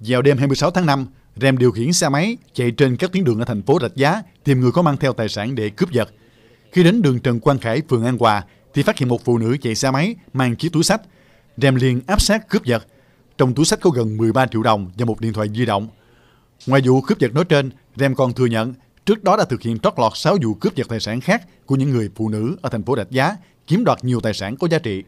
Vào đêm 26 tháng 5, Rem điều khiển xe máy chạy trên các tuyến đường ở thành phố Rạch Giá tìm người có mang theo tài sản để cướp giật. Khi đến đường Trần Quang Khải, phường An Hòa, thì phát hiện một phụ nữ chạy xe máy mang chiếc túi sách. Rem liền áp sát cướp giật. Trong túi sách có gần 13 triệu đồng và một điện thoại di động. Ngoài vụ cướp giật nói trên, Rem còn thừa nhận trước đó đã thực hiện trót lọt 6 vụ cướp giật tài sản khác của những người phụ nữ ở thành phố Rạch Giá, chiếm đoạt nhiều tài sản có giá trị.